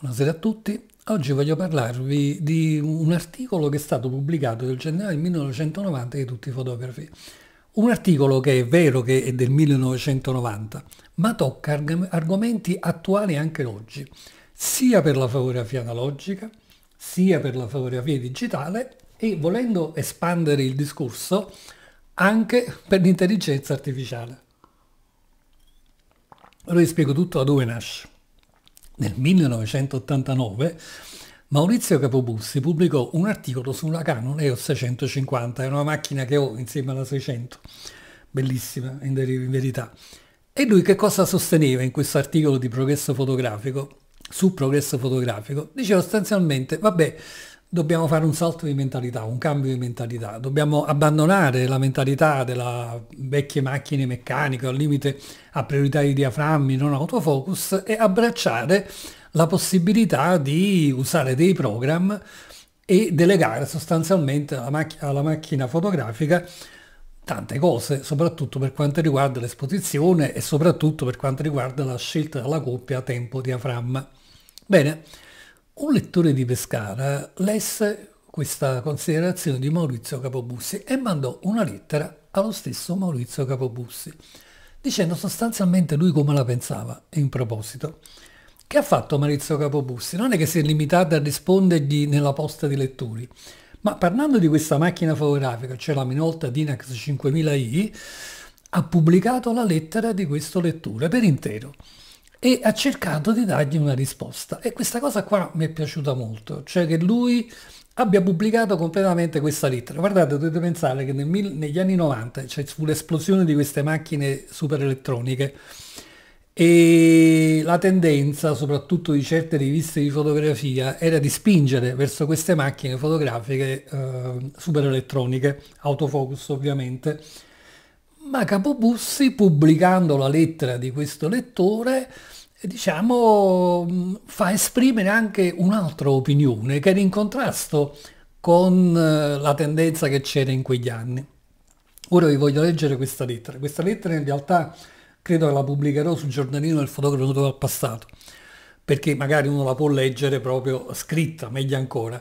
Buonasera a tutti, oggi voglio parlarvi di un articolo che è stato pubblicato nel gennaio 1990 di tutti i fotografi. Un articolo che è vero che è del 1990, ma tocca arg argomenti attuali anche oggi, sia per la fotografia analogica, sia per la fotografia digitale e volendo espandere il discorso anche per l'intelligenza artificiale. Ora vi spiego tutto da dove nasce nel 1989 Maurizio Capobussi pubblicò un articolo sulla Canon EOS 650, è una macchina che ho insieme alla 600, bellissima in, in verità. E lui che cosa sosteneva in questo articolo di progresso fotografico? Su progresso fotografico? Diceva sostanzialmente, vabbè, dobbiamo fare un salto di mentalità, un cambio di mentalità, dobbiamo abbandonare la mentalità delle vecchie macchine meccaniche, al limite a priorità di diaframmi, non autofocus, e abbracciare la possibilità di usare dei program e delegare sostanzialmente alla, macch alla macchina fotografica tante cose, soprattutto per quanto riguarda l'esposizione e soprattutto per quanto riguarda la scelta della coppia tempo-diaframma. Bene, un lettore di Pescara lesse questa considerazione di Maurizio Capobussi e mandò una lettera allo stesso Maurizio Capobussi, dicendo sostanzialmente lui come la pensava in proposito. Che ha fatto Maurizio Capobussi? Non è che si è limitato a rispondergli nella posta di lettori, ma parlando di questa macchina fotografica, cioè la Minolta Dinax 5000i, ha pubblicato la lettera di questo lettore per intero e ha cercato di dargli una risposta. E questa cosa qua mi è piaciuta molto, cioè che lui abbia pubblicato completamente questa lettera. Guardate, dovete pensare che nel, negli anni 90 cioè, fu l'esplosione di queste macchine super elettroniche e la tendenza, soprattutto di certe riviste di fotografia, era di spingere verso queste macchine fotografiche eh, super elettroniche, autofocus ovviamente, ma Capobussi pubblicando la lettera di questo lettore diciamo, mm, fa esprimere anche un'altra opinione che era in contrasto con eh, la tendenza che c'era in quegli anni. Ora vi voglio leggere questa lettera. Questa lettera in realtà credo che la pubblicherò sul giornalino del fotografo del passato, perché magari uno la può leggere proprio scritta, meglio ancora.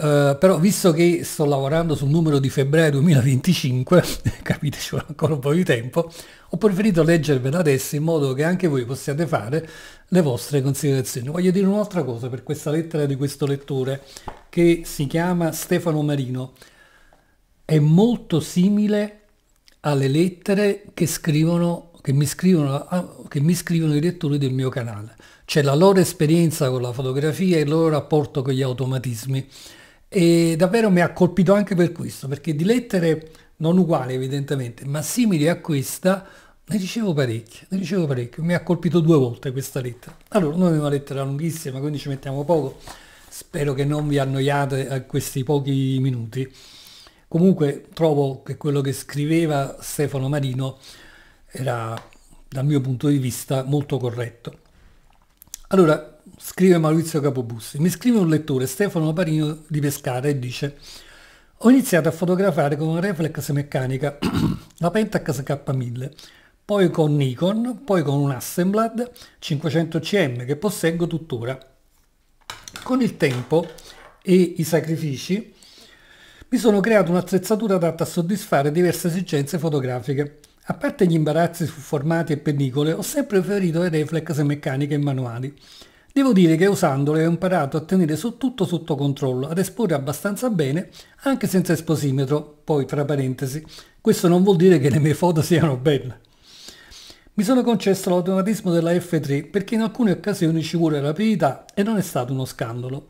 Eh, però visto che sto lavorando sul numero di febbraio 2025, capiteci ancora un po' di tempo, ho preferito leggervela adesso in modo che anche voi possiate fare le vostre considerazioni. Voglio dire un'altra cosa per questa lettera di questo lettore che si chiama Stefano Marino. È molto simile alle lettere che scrivono che mi scrivono, ah, che mi scrivono i lettori del mio canale. C'è la loro esperienza con la fotografia e il loro rapporto con gli automatismi. E davvero mi ha colpito anche per questo, perché di lettere non uguali evidentemente, ma simili a questa, ne ricevo parecchie, ne ricevo parecchie. Mi ha colpito due volte questa lettera. Allora, non è una lettera lunghissima, quindi ci mettiamo poco. Spero che non vi annoiate a questi pochi minuti. Comunque trovo che quello che scriveva Stefano Marino era, dal mio punto di vista, molto corretto. Allora, scrive Maurizio Capobussi, mi scrive un lettore, Stefano Parino di Pescara, e dice ho iniziato a fotografare con una reflex meccanica, la Pentax K1000, poi con Nikon, poi con un Assemblad 500CM che posseggo tuttora. Con il tempo e i sacrifici mi sono creato un'attrezzatura adatta a soddisfare diverse esigenze fotografiche. A parte gli imbarazzi su formati e pellicole, ho sempre preferito le reflex meccaniche e manuali. Devo dire che usandole ho imparato a tenere su tutto sotto controllo, ad esporre abbastanza bene, anche senza esposimetro, poi tra parentesi. Questo non vuol dire che le mie foto siano belle. Mi sono concesso l'automatismo della F3 perché in alcune occasioni ci vuole rapidità e non è stato uno scandalo.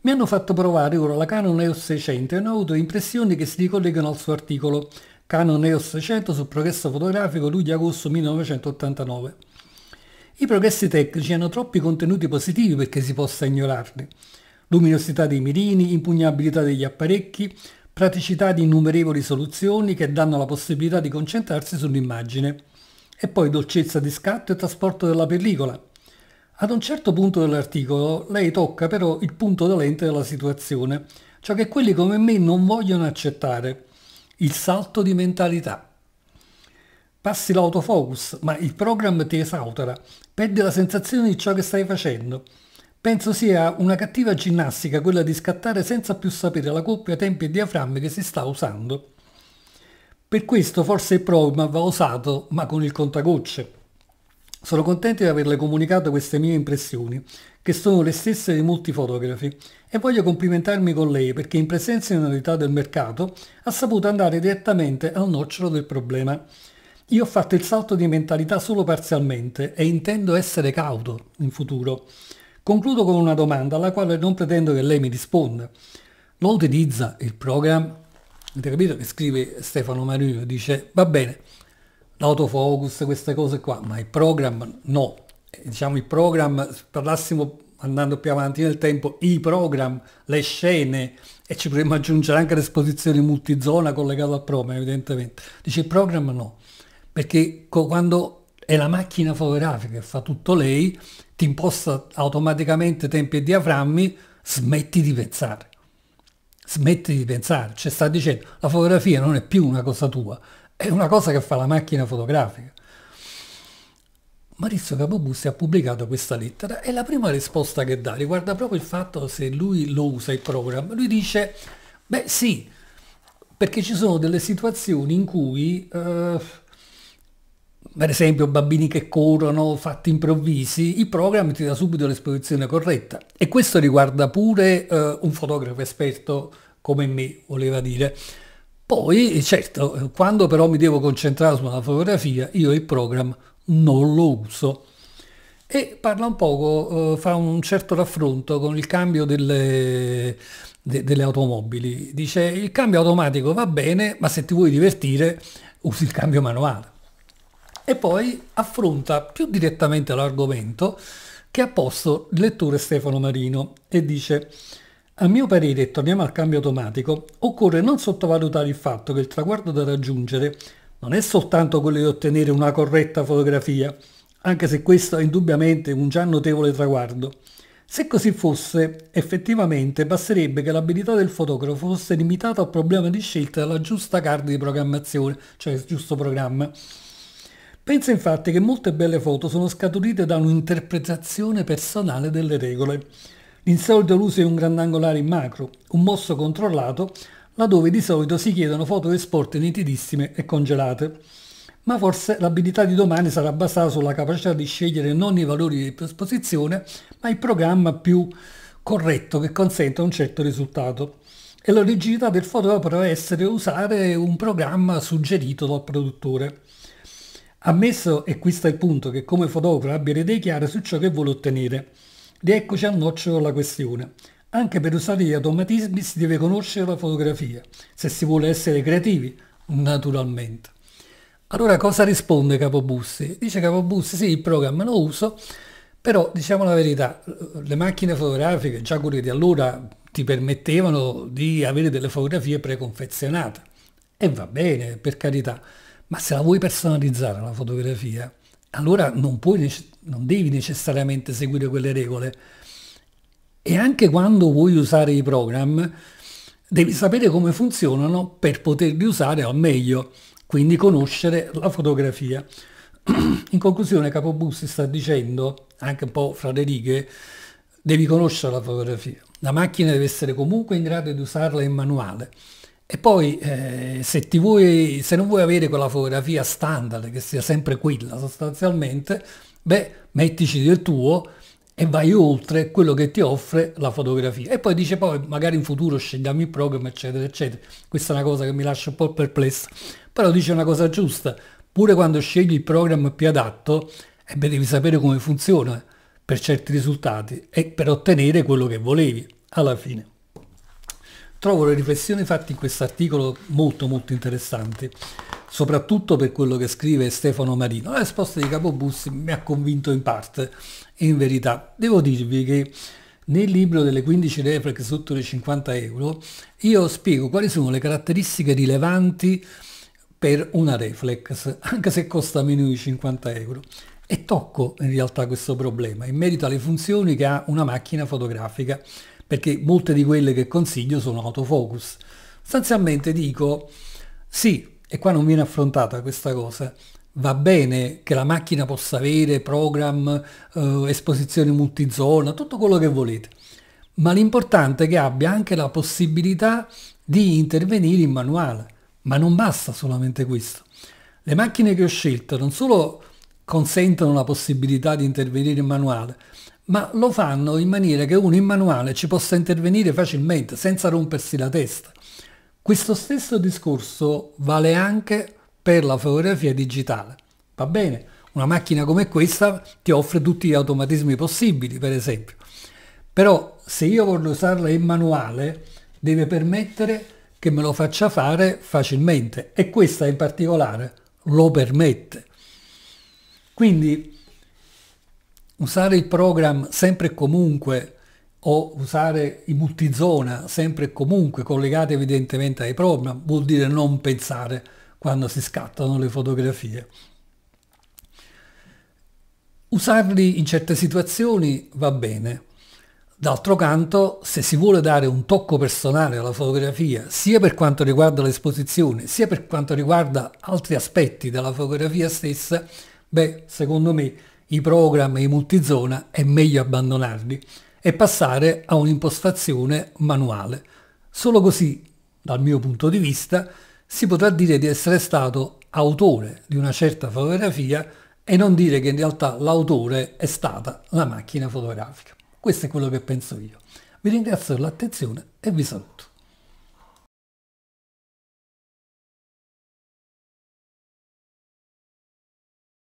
Mi hanno fatto provare ora la Canon EOS 600 e ne ho avuto impressioni che si ricollegano al suo articolo, Canon EOS 100 sul progresso fotografico luglio-agosto 1989. I progressi tecnici hanno troppi contenuti positivi perché si possa ignorarli. Luminosità dei mirini, impugnabilità degli apparecchi, praticità di innumerevoli soluzioni che danno la possibilità di concentrarsi sull'immagine. E poi dolcezza di scatto e trasporto della pellicola. Ad un certo punto dell'articolo lei tocca però il punto dolente della situazione, ciò che quelli come me non vogliono accettare – il salto di mentalità. Passi l'autofocus, ma il program ti esautora, perdi la sensazione di ciò che stai facendo. Penso sia una cattiva ginnastica quella di scattare senza più sapere la coppia, tempi e diaframmi che si sta usando. Per questo forse il program va usato, ma con il contagocce. Sono contento di averle comunicato queste mie impressioni che sono le stesse di molti fotografi, e voglio complimentarmi con lei perché in presenza di una novità del mercato ha saputo andare direttamente al nocciolo del problema. Io ho fatto il salto di mentalità solo parzialmente e intendo essere cauto in futuro. Concludo con una domanda alla quale non pretendo che lei mi risponda. Lo utilizza il programma? Avete capito che scrive Stefano Marino? Dice, va bene, l'autofocus, queste cose qua, ma il programma no, eh, diciamo i program, parlassimo andando più avanti nel tempo, i program, le scene e ci potremmo aggiungere anche l'esposizione multizona collegata al program evidentemente. Dice il program no, perché quando è la macchina fotografica che fa tutto lei, ti imposta automaticamente tempi e diaframmi, smetti di pensare. Smetti di pensare, cioè sta dicendo la fotografia non è più una cosa tua, è una cosa che fa la macchina fotografica. Maurizio Capobussi ha pubblicato questa lettera e la prima risposta che dà riguarda proprio il fatto se lui lo usa il programma. Lui dice, beh sì, perché ci sono delle situazioni in cui, eh, per esempio, bambini che corrono, fatti improvvisi, il programma ti dà subito l'esposizione corretta. E questo riguarda pure eh, un fotografo esperto come me, voleva dire. Poi, certo, quando però mi devo concentrare sulla fotografia, io il programma non lo uso. E parla un poco, eh, fa un certo raffronto con il cambio delle, de, delle automobili. Dice il cambio automatico va bene, ma se ti vuoi divertire usi il cambio manuale. E poi affronta più direttamente l'argomento che ha posto il lettore Stefano Marino e dice a mio parere, torniamo al cambio automatico, occorre non sottovalutare il fatto che il traguardo da raggiungere non è soltanto quello di ottenere una corretta fotografia, anche se questo è indubbiamente un già notevole traguardo. Se così fosse, effettivamente basterebbe che l'abilità del fotografo fosse limitata al problema di scelta della giusta card di programmazione, cioè il giusto programma. Penso infatti che molte belle foto sono scaturite da un'interpretazione personale delle regole. L'insolito l'uso di un grandangolare in macro, un mosso controllato, laddove di solito si chiedono foto di sport nitidissime e congelate. Ma forse l'abilità di domani sarà basata sulla capacità di scegliere non i valori di esposizione, ma il programma più corretto che consenta un certo risultato. E la rigidità del fotografo potrà essere usare un programma suggerito dal produttore. Ammesso, e qui sta il punto, che come fotografo abbia le idee chiare su ciò che vuole ottenere. Rieccoci al noccio con la questione. Anche per usare gli automatismi si deve conoscere la fotografia, se si vuole essere creativi, naturalmente. Allora cosa risponde Capobussi? Dice Capobussi sì, il programma lo uso, però diciamo la verità, le macchine fotografiche, già quelle di allora, ti permettevano di avere delle fotografie preconfezionate. E va bene, per carità, ma se la vuoi personalizzare la fotografia, allora non, puoi, non devi necessariamente seguire quelle regole e anche quando vuoi usare i program, devi sapere come funzionano per poterli usare al meglio, quindi conoscere la fotografia. In conclusione Capobussi sta dicendo, anche un po' fra le righe, devi conoscere la fotografia. La macchina deve essere comunque in grado di usarla in manuale. E poi eh, se, vuoi, se non vuoi avere quella fotografia standard, che sia sempre quella sostanzialmente, beh, mettici del tuo, e vai oltre quello che ti offre la fotografia. E poi dice poi magari in futuro scegliamo il programma eccetera eccetera. Questa è una cosa che mi lascia un po' perplesso. però dice una cosa giusta, pure quando scegli il programma più adatto, e eh beh, devi sapere come funziona per certi risultati e per ottenere quello che volevi alla fine. Trovo le riflessioni fatte in questo articolo molto molto interessanti, soprattutto per quello che scrive Stefano Marino. La risposta di Capobussi mi ha convinto in parte, in verità devo dirvi che nel libro delle 15 reflex sotto le 50 euro io spiego quali sono le caratteristiche rilevanti per una reflex, anche se costa meno di 50 euro. E tocco in realtà questo problema in merito alle funzioni che ha una macchina fotografica, perché molte di quelle che consiglio sono autofocus. Sostanzialmente dico, sì, e qua non viene affrontata questa cosa, va bene che la macchina possa avere program, eh, esposizione multizona, tutto quello che volete, ma l'importante è che abbia anche la possibilità di intervenire in manuale. Ma non basta solamente questo. Le macchine che ho scelto non solo consentono la possibilità di intervenire in manuale, ma lo fanno in maniera che uno in manuale ci possa intervenire facilmente, senza rompersi la testa. Questo stesso discorso vale anche per la fotografia digitale. Va bene, una macchina come questa ti offre tutti gli automatismi possibili, per esempio. Però se io voglio usarla in manuale, deve permettere che me lo faccia fare facilmente e questa in particolare lo permette. Quindi usare il program sempre e comunque o usare i multizona sempre e comunque collegati evidentemente ai program vuol dire non pensare quando si scattano le fotografie. Usarli in certe situazioni va bene, D'altro canto, se si vuole dare un tocco personale alla fotografia, sia per quanto riguarda l'esposizione, sia per quanto riguarda altri aspetti della fotografia stessa, beh, secondo me i program e i multizona, è meglio abbandonarli e passare a un'impostazione manuale. Solo così, dal mio punto di vista, si potrà dire di essere stato autore di una certa fotografia e non dire che in realtà l'autore è stata la macchina fotografica. Questo è quello che penso io. Vi ringrazio per l'attenzione e vi saluto.